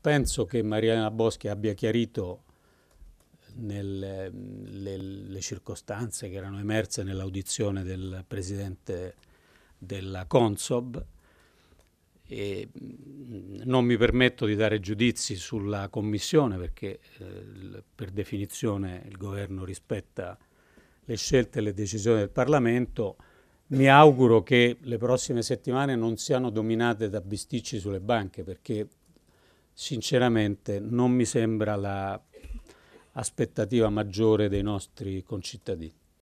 Penso che Mariana Boschi abbia chiarito nelle, le, le circostanze che erano emerse nell'audizione del presidente della Consob. E mm, non mi permetto di dare giudizi sulla Commissione perché eh, per definizione il Governo rispetta le scelte e le decisioni del Parlamento. Mi auguro che le prossime settimane non siano dominate da bisticci sulle banche perché sinceramente non mi sembra l'aspettativa la maggiore dei nostri concittadini.